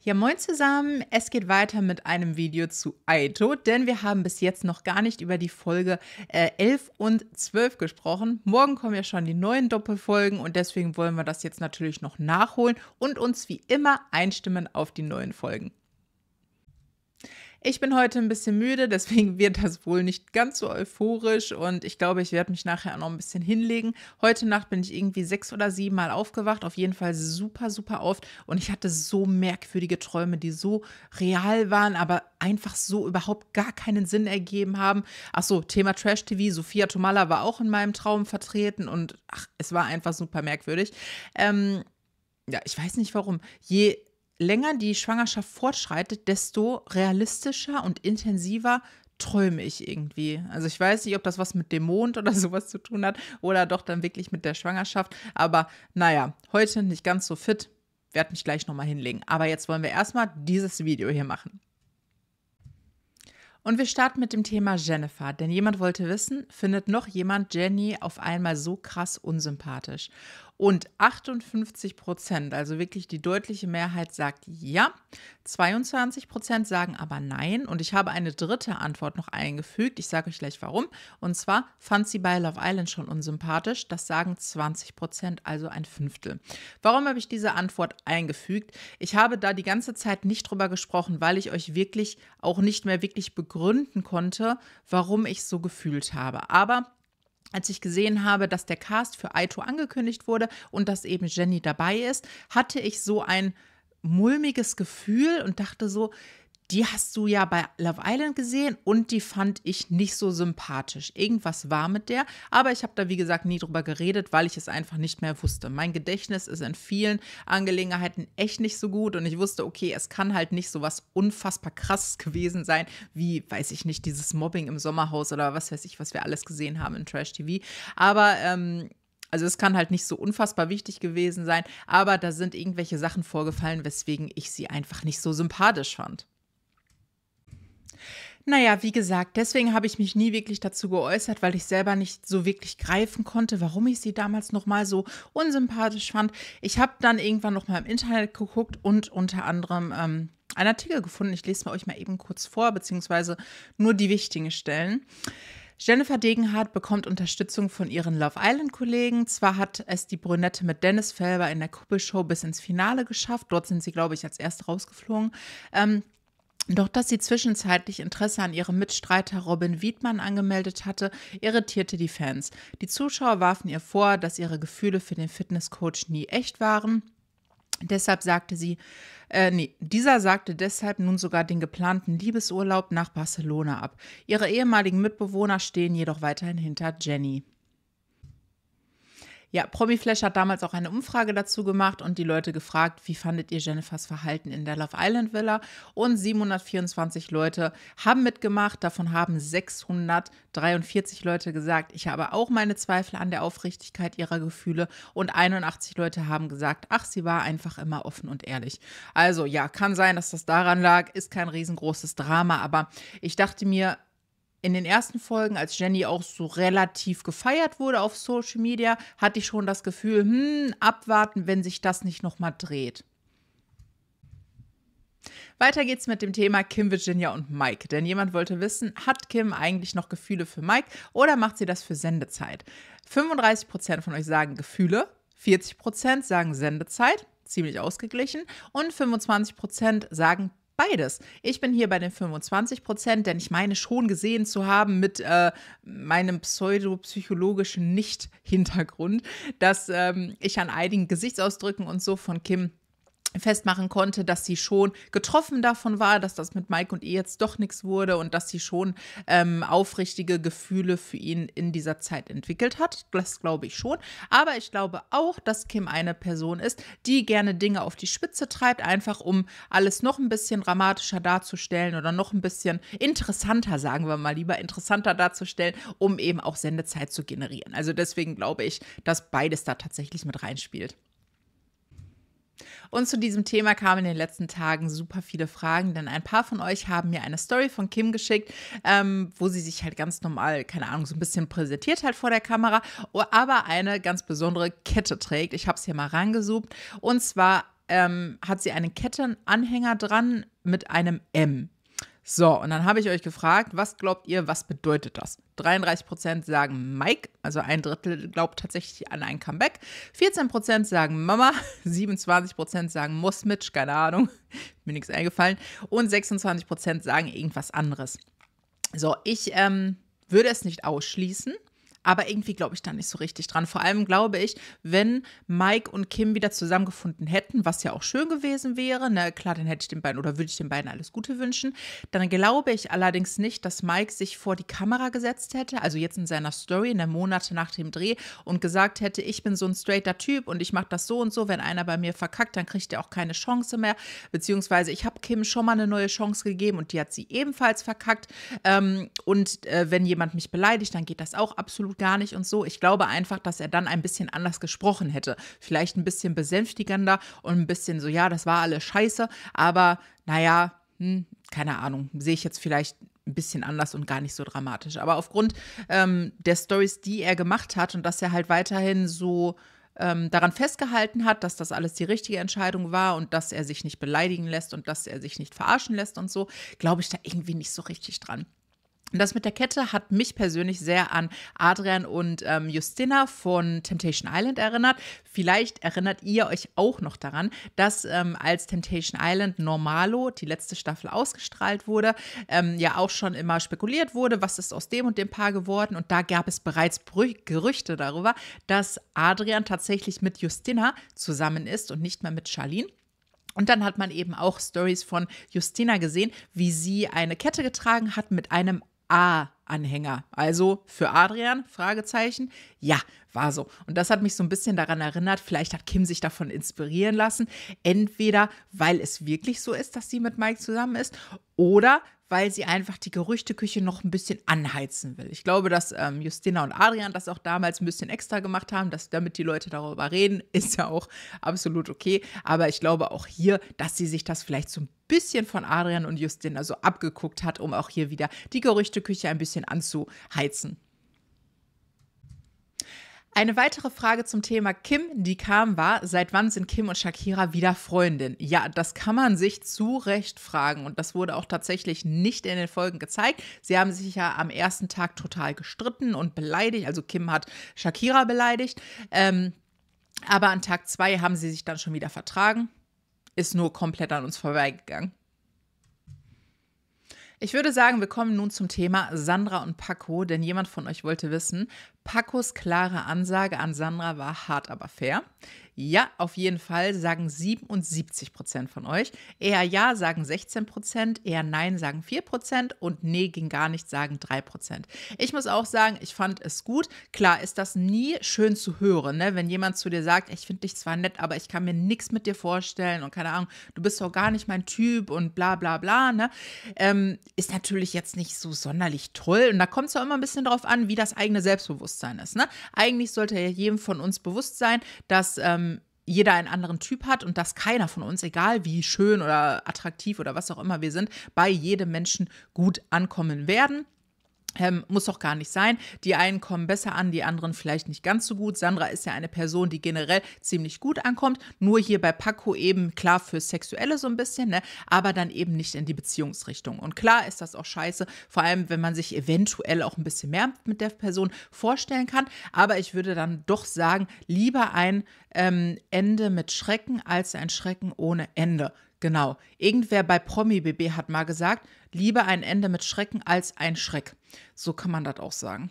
Ja, moin zusammen. Es geht weiter mit einem Video zu Aito, denn wir haben bis jetzt noch gar nicht über die Folge äh, 11 und 12 gesprochen. Morgen kommen ja schon die neuen Doppelfolgen und deswegen wollen wir das jetzt natürlich noch nachholen und uns wie immer einstimmen auf die neuen Folgen. Ich bin heute ein bisschen müde, deswegen wird das wohl nicht ganz so euphorisch und ich glaube, ich werde mich nachher auch noch ein bisschen hinlegen. Heute Nacht bin ich irgendwie sechs oder sieben Mal aufgewacht, auf jeden Fall super, super oft und ich hatte so merkwürdige Träume, die so real waren, aber einfach so überhaupt gar keinen Sinn ergeben haben. Ach so, Thema Trash TV. Sophia Tomala war auch in meinem Traum vertreten und ach, es war einfach super merkwürdig. Ähm, ja, ich weiß nicht warum. Je länger die Schwangerschaft fortschreitet, desto realistischer und intensiver träume ich irgendwie. Also ich weiß nicht, ob das was mit dem Mond oder sowas zu tun hat oder doch dann wirklich mit der Schwangerschaft. Aber naja, heute nicht ganz so fit, werde mich gleich nochmal hinlegen. Aber jetzt wollen wir erstmal dieses Video hier machen. Und wir starten mit dem Thema Jennifer, denn jemand wollte wissen, findet noch jemand Jenny auf einmal so krass unsympathisch? Und 58 Prozent, also wirklich die deutliche Mehrheit, sagt ja. 22 Prozent sagen aber nein. Und ich habe eine dritte Antwort noch eingefügt. Ich sage euch gleich warum. Und zwar fand sie bei Love Island schon unsympathisch. Das sagen 20 Prozent, also ein Fünftel. Warum habe ich diese Antwort eingefügt? Ich habe da die ganze Zeit nicht drüber gesprochen, weil ich euch wirklich auch nicht mehr wirklich begründen konnte, warum ich so gefühlt habe. Aber als ich gesehen habe, dass der Cast für Aito angekündigt wurde und dass eben Jenny dabei ist, hatte ich so ein mulmiges Gefühl und dachte so, die hast du ja bei Love Island gesehen und die fand ich nicht so sympathisch. Irgendwas war mit der, aber ich habe da wie gesagt nie drüber geredet, weil ich es einfach nicht mehr wusste. Mein Gedächtnis ist in vielen Angelegenheiten echt nicht so gut und ich wusste, okay, es kann halt nicht so was unfassbar krasses gewesen sein, wie, weiß ich nicht, dieses Mobbing im Sommerhaus oder was weiß ich, was wir alles gesehen haben in Trash TV. Aber ähm, also es kann halt nicht so unfassbar wichtig gewesen sein, aber da sind irgendwelche Sachen vorgefallen, weswegen ich sie einfach nicht so sympathisch fand. Naja, wie gesagt, deswegen habe ich mich nie wirklich dazu geäußert, weil ich selber nicht so wirklich greifen konnte, warum ich sie damals nochmal so unsympathisch fand. Ich habe dann irgendwann nochmal im Internet geguckt und unter anderem ähm, einen Artikel gefunden. Ich lese mal euch mal eben kurz vor, beziehungsweise nur die wichtigen Stellen. Jennifer Degenhardt bekommt Unterstützung von ihren Love Island-Kollegen. Zwar hat es die Brünette mit Dennis Felber in der Kuppelshow bis ins Finale geschafft. Dort sind sie, glaube ich, als erste rausgeflogen. Ähm, doch dass sie zwischenzeitlich Interesse an ihrem Mitstreiter Robin Wiedmann angemeldet hatte, irritierte die Fans. Die Zuschauer warfen ihr vor, dass ihre Gefühle für den Fitnesscoach nie echt waren. Deshalb sagte sie, äh, nee, dieser sagte deshalb nun sogar den geplanten Liebesurlaub nach Barcelona ab. Ihre ehemaligen Mitbewohner stehen jedoch weiterhin hinter Jenny. Ja, Promiflash hat damals auch eine Umfrage dazu gemacht und die Leute gefragt, wie fandet ihr Jennifers Verhalten in der Love Island Villa? Und 724 Leute haben mitgemacht, davon haben 643 Leute gesagt, ich habe auch meine Zweifel an der Aufrichtigkeit ihrer Gefühle und 81 Leute haben gesagt, ach, sie war einfach immer offen und ehrlich. Also ja, kann sein, dass das daran lag, ist kein riesengroßes Drama, aber ich dachte mir, in den ersten Folgen, als Jenny auch so relativ gefeiert wurde auf Social Media, hatte ich schon das Gefühl, hm, abwarten, wenn sich das nicht nochmal dreht. Weiter geht's mit dem Thema Kim, Virginia und Mike. Denn jemand wollte wissen, hat Kim eigentlich noch Gefühle für Mike oder macht sie das für Sendezeit? 35% Prozent von euch sagen Gefühle, 40% Prozent sagen Sendezeit, ziemlich ausgeglichen, und 25% Prozent sagen Beides. Ich bin hier bei den 25 Prozent, denn ich meine schon gesehen zu haben mit äh, meinem pseudopsychologischen Nicht-Hintergrund, dass ähm, ich an einigen Gesichtsausdrücken und so von Kim festmachen konnte, dass sie schon getroffen davon war, dass das mit Mike und ihr e jetzt doch nichts wurde und dass sie schon ähm, aufrichtige Gefühle für ihn in dieser Zeit entwickelt hat. Das glaube ich schon. Aber ich glaube auch, dass Kim eine Person ist, die gerne Dinge auf die Spitze treibt, einfach um alles noch ein bisschen dramatischer darzustellen oder noch ein bisschen interessanter, sagen wir mal lieber, interessanter darzustellen, um eben auch Sendezeit zu generieren. Also deswegen glaube ich, dass beides da tatsächlich mit reinspielt. Und zu diesem Thema kamen in den letzten Tagen super viele Fragen, denn ein paar von euch haben mir eine Story von Kim geschickt, ähm, wo sie sich halt ganz normal, keine Ahnung, so ein bisschen präsentiert hat vor der Kamera, oh, aber eine ganz besondere Kette trägt. Ich habe es hier mal rangezoomt. Und zwar ähm, hat sie einen Kettenanhänger dran mit einem M. So, und dann habe ich euch gefragt, was glaubt ihr, was bedeutet das? 33 sagen Mike, also ein Drittel glaubt tatsächlich an ein Comeback. 14 sagen Mama, 27 sagen Muss keine Ahnung, mir nichts eingefallen. Und 26 sagen irgendwas anderes. So, ich ähm, würde es nicht ausschließen. Aber irgendwie glaube ich da nicht so richtig dran. Vor allem glaube ich, wenn Mike und Kim wieder zusammengefunden hätten, was ja auch schön gewesen wäre, na ne, klar, dann hätte ich den beiden oder würde ich den beiden alles Gute wünschen. Dann glaube ich allerdings nicht, dass Mike sich vor die Kamera gesetzt hätte, also jetzt in seiner Story, in ne, der Monate nach dem Dreh und gesagt hätte, ich bin so ein straighter Typ und ich mache das so und so. Wenn einer bei mir verkackt, dann kriegt er auch keine Chance mehr. Beziehungsweise ich habe Kim schon mal eine neue Chance gegeben und die hat sie ebenfalls verkackt. Ähm, und äh, wenn jemand mich beleidigt, dann geht das auch absolut gar nicht und so. Ich glaube einfach, dass er dann ein bisschen anders gesprochen hätte. Vielleicht ein bisschen besänftigender und ein bisschen so, ja, das war alles scheiße, aber naja, hm, keine Ahnung, sehe ich jetzt vielleicht ein bisschen anders und gar nicht so dramatisch. Aber aufgrund ähm, der Stories, die er gemacht hat und dass er halt weiterhin so ähm, daran festgehalten hat, dass das alles die richtige Entscheidung war und dass er sich nicht beleidigen lässt und dass er sich nicht verarschen lässt und so, glaube ich da irgendwie nicht so richtig dran. Das mit der Kette hat mich persönlich sehr an Adrian und ähm, Justina von Temptation Island erinnert. Vielleicht erinnert ihr euch auch noch daran, dass ähm, als Temptation Island Normalo, die letzte Staffel ausgestrahlt wurde, ähm, ja auch schon immer spekuliert wurde, was ist aus dem und dem Paar geworden. Und da gab es bereits Gerüchte darüber, dass Adrian tatsächlich mit Justina zusammen ist und nicht mehr mit Charlene. Und dann hat man eben auch Stories von Justina gesehen, wie sie eine Kette getragen hat mit einem A-Anhänger. Also für Adrian? Fragezeichen. Ja, war so. Und das hat mich so ein bisschen daran erinnert, vielleicht hat Kim sich davon inspirieren lassen. Entweder, weil es wirklich so ist, dass sie mit Mike zusammen ist, oder weil sie einfach die Gerüchteküche noch ein bisschen anheizen will. Ich glaube, dass ähm, Justina und Adrian das auch damals ein bisschen extra gemacht haben, dass damit die Leute darüber reden, ist ja auch absolut okay. Aber ich glaube auch hier, dass sie sich das vielleicht so ein bisschen von Adrian und Justina so abgeguckt hat, um auch hier wieder die Gerüchteküche ein bisschen anzuheizen. Eine weitere Frage zum Thema Kim, die kam, war: Seit wann sind Kim und Shakira wieder Freundin? Ja, das kann man sich zu Recht fragen und das wurde auch tatsächlich nicht in den Folgen gezeigt. Sie haben sich ja am ersten Tag total gestritten und beleidigt. Also Kim hat Shakira beleidigt. Ähm, aber an Tag zwei haben sie sich dann schon wieder vertragen ist nur komplett an uns vorbeigegangen. Ich würde sagen, wir kommen nun zum Thema Sandra und Paco, denn jemand von euch wollte wissen, Pacos klare Ansage an Sandra war hart, aber fair ja, auf jeden Fall sagen 77 Prozent von euch. Eher ja sagen 16 Prozent, eher nein sagen 4 Prozent und nee ging gar nicht sagen 3 Prozent. Ich muss auch sagen, ich fand es gut. Klar ist das nie schön zu hören, ne? wenn jemand zu dir sagt, ich finde dich zwar nett, aber ich kann mir nichts mit dir vorstellen und keine Ahnung, du bist doch gar nicht mein Typ und bla bla bla. Ne? Ähm, ist natürlich jetzt nicht so sonderlich toll und da kommt es auch immer ein bisschen drauf an, wie das eigene Selbstbewusstsein ist. Ne? Eigentlich sollte ja jedem von uns bewusst sein, dass ähm, jeder einen anderen Typ hat und dass keiner von uns, egal wie schön oder attraktiv oder was auch immer wir sind, bei jedem Menschen gut ankommen werden. Ähm, muss doch gar nicht sein. Die einen kommen besser an, die anderen vielleicht nicht ganz so gut. Sandra ist ja eine Person, die generell ziemlich gut ankommt. Nur hier bei Paco eben klar fürs Sexuelle so ein bisschen, ne? aber dann eben nicht in die Beziehungsrichtung. Und klar ist das auch scheiße, vor allem wenn man sich eventuell auch ein bisschen mehr mit der Person vorstellen kann. Aber ich würde dann doch sagen, lieber ein ähm, Ende mit Schrecken als ein Schrecken ohne Ende. Genau. Irgendwer bei Promi BB hat mal gesagt, lieber ein Ende mit Schrecken als ein Schreck. So kann man das auch sagen.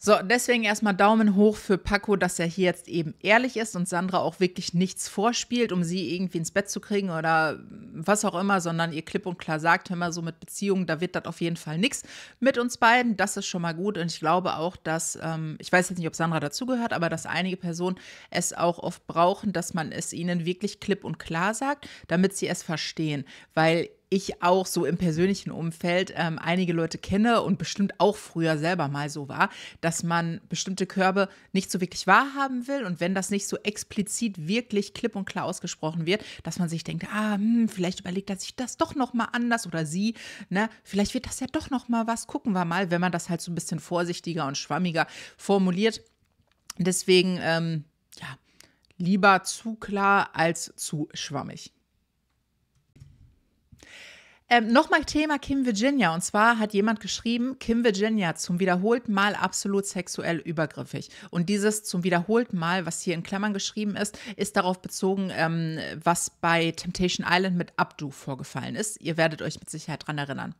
So, deswegen erstmal Daumen hoch für Paco, dass er hier jetzt eben ehrlich ist und Sandra auch wirklich nichts vorspielt, um sie irgendwie ins Bett zu kriegen oder was auch immer, sondern ihr klipp und klar sagt, hör mal so mit Beziehungen, da wird das auf jeden Fall nichts mit uns beiden. Das ist schon mal gut und ich glaube auch, dass, ähm, ich weiß jetzt nicht, ob Sandra dazugehört, aber dass einige Personen es auch oft brauchen, dass man es ihnen wirklich klipp und klar sagt, damit sie es verstehen. Weil ich auch so im persönlichen Umfeld ähm, einige Leute kenne und bestimmt auch früher selber mal so war, dass man bestimmte Körbe nicht so wirklich wahrhaben will und wenn das nicht so explizit wirklich klipp und klar ausgesprochen wird, dass man sich denkt, ah, hm, vielleicht überlegt er sich das doch noch mal anders oder sie, ne, vielleicht wird das ja doch noch mal was, gucken wir mal, wenn man das halt so ein bisschen vorsichtiger und schwammiger formuliert. Deswegen ähm, ja, lieber zu klar als zu schwammig. Ähm, Nochmal Thema Kim Virginia. Und zwar hat jemand geschrieben, Kim Virginia zum wiederholten Mal absolut sexuell übergriffig. Und dieses zum wiederholten Mal, was hier in Klammern geschrieben ist, ist darauf bezogen, ähm, was bei Temptation Island mit Abdu vorgefallen ist. Ihr werdet euch mit Sicherheit dran erinnern.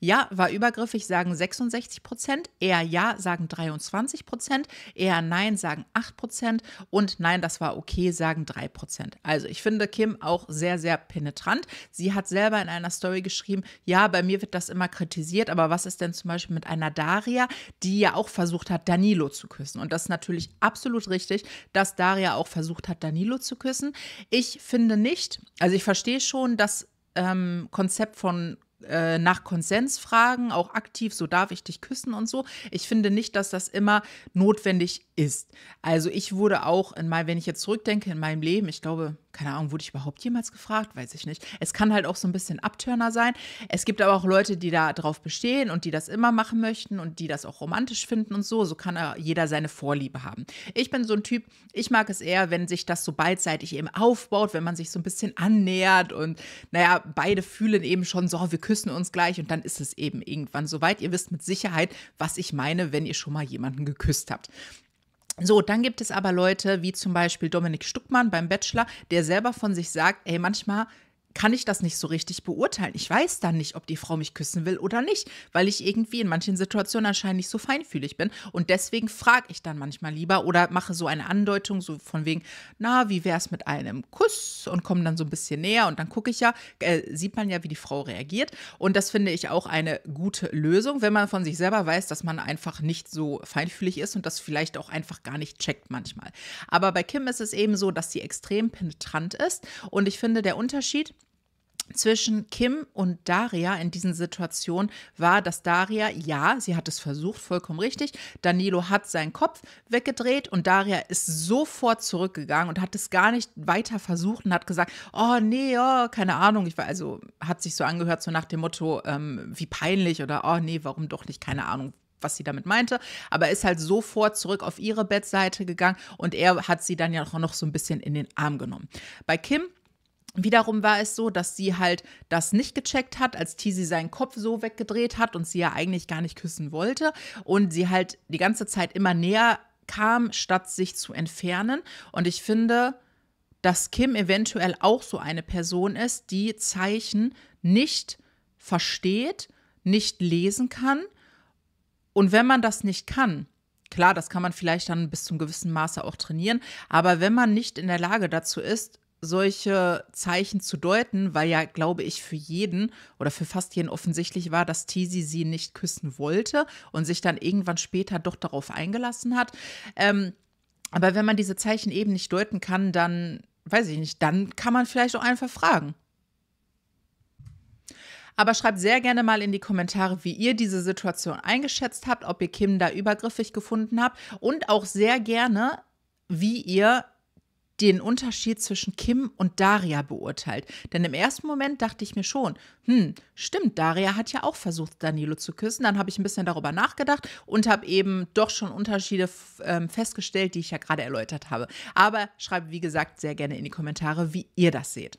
Ja, war übergriffig, sagen 66 Prozent. Eher ja, sagen 23 Prozent. Eher nein, sagen 8 Prozent. Und nein, das war okay, sagen 3 Prozent. Also ich finde Kim auch sehr, sehr penetrant. Sie hat selber in einer Story geschrieben, geschrieben, ja, bei mir wird das immer kritisiert, aber was ist denn zum Beispiel mit einer Daria, die ja auch versucht hat, Danilo zu küssen? Und das ist natürlich absolut richtig, dass Daria auch versucht hat, Danilo zu küssen. Ich finde nicht, also ich verstehe schon das ähm, Konzept von äh, nach Konsens fragen, auch aktiv, so darf ich dich küssen und so. Ich finde nicht, dass das immer notwendig ist. Also ich wurde auch, in mein, wenn ich jetzt zurückdenke in meinem Leben, ich glaube keine Ahnung, wurde ich überhaupt jemals gefragt? Weiß ich nicht. Es kann halt auch so ein bisschen Abtörner sein. Es gibt aber auch Leute, die da drauf bestehen und die das immer machen möchten und die das auch romantisch finden und so. So kann jeder seine Vorliebe haben. Ich bin so ein Typ, ich mag es eher, wenn sich das so beidseitig eben aufbaut, wenn man sich so ein bisschen annähert und naja, beide fühlen eben schon so, oh, wir küssen uns gleich und dann ist es eben irgendwann soweit. Ihr wisst mit Sicherheit, was ich meine, wenn ihr schon mal jemanden geküsst habt. So, dann gibt es aber Leute wie zum Beispiel Dominik Stuckmann beim Bachelor, der selber von sich sagt, ey, manchmal kann ich das nicht so richtig beurteilen. Ich weiß dann nicht, ob die Frau mich küssen will oder nicht, weil ich irgendwie in manchen Situationen anscheinend nicht so feinfühlig bin. Und deswegen frage ich dann manchmal lieber oder mache so eine Andeutung, so von wegen, na, wie wäre es mit einem Kuss? Und komme dann so ein bisschen näher und dann gucke ich ja, äh, sieht man ja, wie die Frau reagiert. Und das finde ich auch eine gute Lösung, wenn man von sich selber weiß, dass man einfach nicht so feinfühlig ist und das vielleicht auch einfach gar nicht checkt manchmal. Aber bei Kim ist es eben so, dass sie extrem penetrant ist. Und ich finde, der Unterschied, zwischen Kim und Daria in diesen Situationen war, dass Daria, ja, sie hat es versucht, vollkommen richtig. Danilo hat seinen Kopf weggedreht und Daria ist sofort zurückgegangen und hat es gar nicht weiter versucht und hat gesagt, oh nee, oh, keine Ahnung. Ich war, also hat sich so angehört, so nach dem Motto, ähm, wie peinlich oder oh nee, warum doch nicht, keine Ahnung, was sie damit meinte, aber ist halt sofort zurück auf ihre Bettseite gegangen und er hat sie dann ja auch noch so ein bisschen in den Arm genommen. Bei Kim Wiederum war es so, dass sie halt das nicht gecheckt hat, als Tizi seinen Kopf so weggedreht hat und sie ja eigentlich gar nicht küssen wollte und sie halt die ganze Zeit immer näher kam, statt sich zu entfernen. Und ich finde, dass Kim eventuell auch so eine Person ist, die Zeichen nicht versteht, nicht lesen kann. Und wenn man das nicht kann, klar, das kann man vielleicht dann bis zum gewissen Maße auch trainieren, aber wenn man nicht in der Lage dazu ist, solche Zeichen zu deuten, weil ja, glaube ich, für jeden oder für fast jeden offensichtlich war, dass Tizi sie nicht küssen wollte und sich dann irgendwann später doch darauf eingelassen hat. Ähm, aber wenn man diese Zeichen eben nicht deuten kann, dann weiß ich nicht, dann kann man vielleicht auch einfach fragen. Aber schreibt sehr gerne mal in die Kommentare, wie ihr diese Situation eingeschätzt habt, ob ihr Kim da übergriffig gefunden habt und auch sehr gerne, wie ihr den Unterschied zwischen Kim und Daria beurteilt. Denn im ersten Moment dachte ich mir schon, hm, stimmt, Daria hat ja auch versucht, Danilo zu küssen. Dann habe ich ein bisschen darüber nachgedacht und habe eben doch schon Unterschiede ähm, festgestellt, die ich ja gerade erläutert habe. Aber schreibt, wie gesagt, sehr gerne in die Kommentare, wie ihr das seht.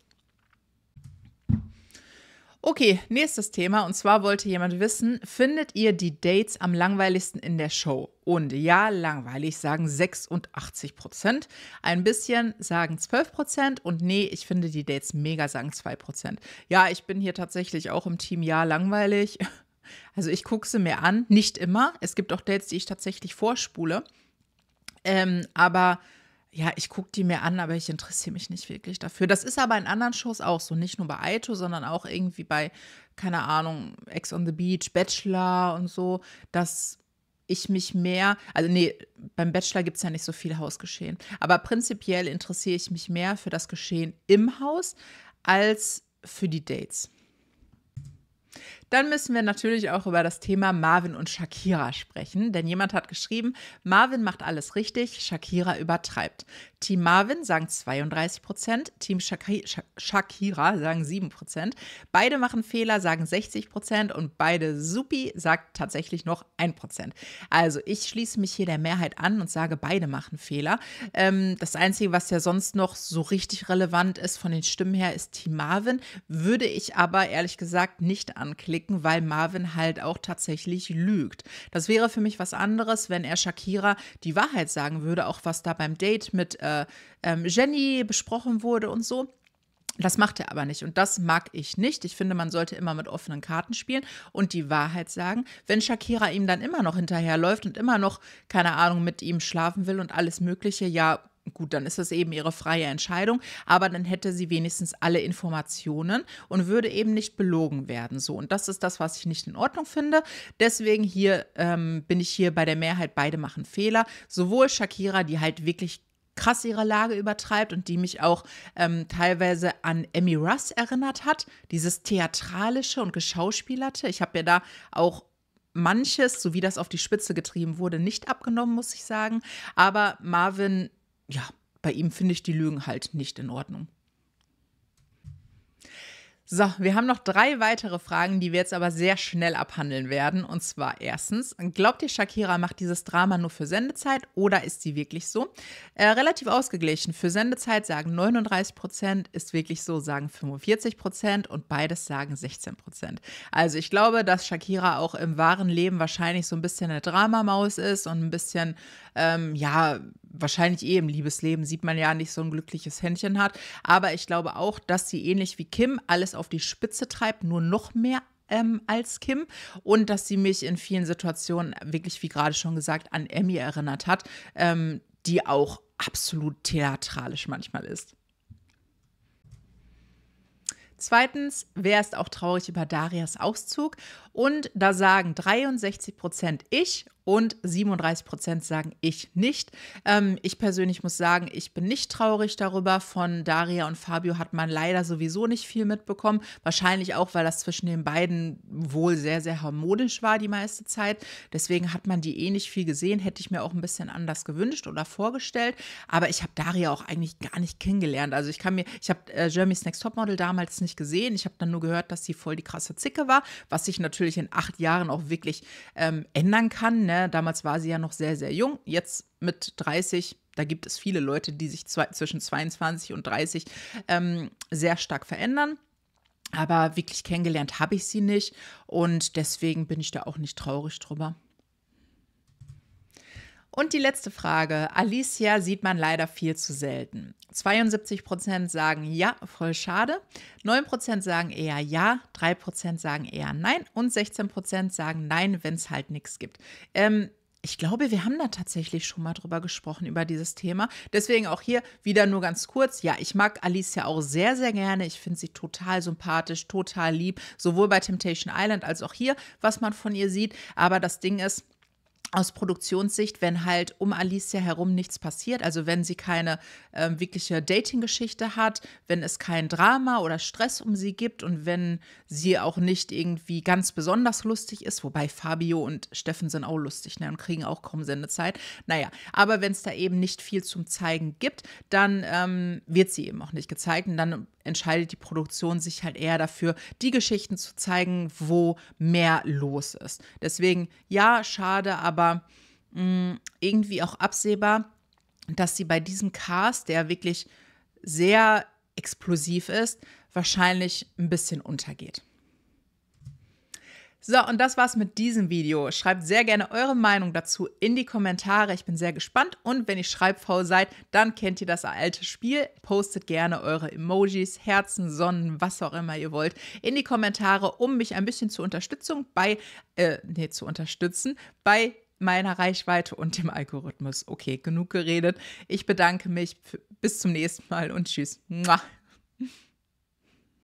Okay, nächstes Thema. Und zwar wollte jemand wissen, findet ihr die Dates am langweiligsten in der Show? Und ja, langweilig sagen 86 Prozent. Ein bisschen sagen 12 Prozent. Und nee, ich finde die Dates mega sagen 2 Prozent. Ja, ich bin hier tatsächlich auch im Team Ja, langweilig. Also ich gucke sie mir an. Nicht immer. Es gibt auch Dates, die ich tatsächlich vorspule. Ähm, aber ja, ich gucke die mir an, aber ich interessiere mich nicht wirklich dafür. Das ist aber in anderen Shows auch so, nicht nur bei Aito, sondern auch irgendwie bei, keine Ahnung, Ex on the Beach, Bachelor und so, dass ich mich mehr, also nee, beim Bachelor gibt es ja nicht so viel Hausgeschehen, aber prinzipiell interessiere ich mich mehr für das Geschehen im Haus als für die Dates. Dann müssen wir natürlich auch über das Thema Marvin und Shakira sprechen, denn jemand hat geschrieben, Marvin macht alles richtig, Shakira übertreibt. Team Marvin sagen 32 Prozent, Team Shaki Shakira sagen 7 Prozent. Beide machen Fehler, sagen 60 Prozent und beide Supi sagt tatsächlich noch 1 Prozent. Also ich schließe mich hier der Mehrheit an und sage, beide machen Fehler. Ähm, das Einzige, was ja sonst noch so richtig relevant ist von den Stimmen her, ist Team Marvin. Würde ich aber ehrlich gesagt nicht anklären zurückblicken, weil Marvin halt auch tatsächlich lügt. Das wäre für mich was anderes, wenn er Shakira die Wahrheit sagen würde, auch was da beim Date mit äh, ähm Jenny besprochen wurde und so. Das macht er aber nicht und das mag ich nicht. Ich finde, man sollte immer mit offenen Karten spielen und die Wahrheit sagen. Wenn Shakira ihm dann immer noch hinterherläuft und immer noch, keine Ahnung, mit ihm schlafen will und alles Mögliche, ja, gut, dann ist das eben ihre freie Entscheidung, aber dann hätte sie wenigstens alle Informationen und würde eben nicht belogen werden. So, und das ist das, was ich nicht in Ordnung finde. Deswegen hier ähm, bin ich hier bei der Mehrheit, beide machen Fehler. Sowohl Shakira, die halt wirklich krass ihre Lage übertreibt und die mich auch ähm, teilweise an Emmy Russ erinnert hat, dieses theatralische und geschauspielerte. Ich habe ja da auch manches, so wie das auf die Spitze getrieben wurde, nicht abgenommen, muss ich sagen. Aber Marvin ja, bei ihm finde ich die Lügen halt nicht in Ordnung. So, wir haben noch drei weitere Fragen, die wir jetzt aber sehr schnell abhandeln werden. Und zwar erstens, glaubt ihr, Shakira macht dieses Drama nur für Sendezeit oder ist sie wirklich so? Äh, relativ ausgeglichen. Für Sendezeit sagen 39 Prozent, ist wirklich so sagen 45 Prozent und beides sagen 16 Prozent. Also ich glaube, dass Shakira auch im wahren Leben wahrscheinlich so ein bisschen eine Dramamaus ist und ein bisschen, ähm, ja, wahrscheinlich eh im Liebesleben sieht man ja nicht so ein glückliches Händchen hat. Aber ich glaube auch, dass sie ähnlich wie Kim alles auf die Spitze treibt, nur noch mehr ähm, als Kim und dass sie mich in vielen Situationen wirklich, wie gerade schon gesagt, an Emmy erinnert hat, ähm, die auch absolut theatralisch manchmal ist. Zweitens, wer ist auch traurig über Darias Auszug? Und da sagen 63 Prozent ich und 37 Prozent sagen ich nicht. Ähm, ich persönlich muss sagen, ich bin nicht traurig darüber. Von Daria und Fabio hat man leider sowieso nicht viel mitbekommen. Wahrscheinlich auch, weil das zwischen den beiden wohl sehr, sehr harmonisch war die meiste Zeit. Deswegen hat man die eh nicht viel gesehen. Hätte ich mir auch ein bisschen anders gewünscht oder vorgestellt. Aber ich habe Daria auch eigentlich gar nicht kennengelernt. Also ich kann mir, ich habe äh, Jeremy's Next Topmodel damals nicht gesehen. Ich habe dann nur gehört, dass sie voll die krasse Zicke war, was sich natürlich in acht Jahren auch wirklich ähm, ändern kann. Ne? Ne? Damals war sie ja noch sehr, sehr jung. Jetzt mit 30, da gibt es viele Leute, die sich zwei, zwischen 22 und 30 ähm, sehr stark verändern. Aber wirklich kennengelernt habe ich sie nicht und deswegen bin ich da auch nicht traurig drüber. Und die letzte Frage. Alicia sieht man leider viel zu selten. 72 sagen ja, voll schade. 9 sagen eher ja, 3 sagen eher nein und 16 sagen nein, wenn es halt nichts gibt. Ähm, ich glaube, wir haben da tatsächlich schon mal drüber gesprochen, über dieses Thema. Deswegen auch hier wieder nur ganz kurz. Ja, ich mag Alicia auch sehr, sehr gerne. Ich finde sie total sympathisch, total lieb, sowohl bei Temptation Island als auch hier, was man von ihr sieht. Aber das Ding ist, aus Produktionssicht, wenn halt um Alicia herum nichts passiert, also wenn sie keine äh, wirkliche Dating-Geschichte hat, wenn es kein Drama oder Stress um sie gibt und wenn sie auch nicht irgendwie ganz besonders lustig ist, wobei Fabio und Steffen sind auch lustig ne, und kriegen auch kaum Sendezeit. Naja, aber wenn es da eben nicht viel zum Zeigen gibt, dann ähm, wird sie eben auch nicht gezeigt und dann entscheidet die Produktion sich halt eher dafür, die Geschichten zu zeigen, wo mehr los ist. Deswegen, ja, schade, aber aber mh, mm, irgendwie auch absehbar, dass sie bei diesem Cast, der wirklich sehr explosiv ist, wahrscheinlich ein bisschen untergeht. So, und das war's mit diesem Video. Schreibt sehr gerne eure Meinung dazu in die Kommentare. Ich bin sehr gespannt. Und wenn ihr schreibfaul seid, dann kennt ihr das alte Spiel. Postet gerne eure Emojis, Herzen, Sonnen, was auch immer ihr wollt, in die Kommentare, um mich ein bisschen zu Unterstützung bei, äh, nee, zu unterstützen bei meiner Reichweite und dem Algorithmus. Okay, genug geredet. Ich bedanke mich. Bis zum nächsten Mal und tschüss.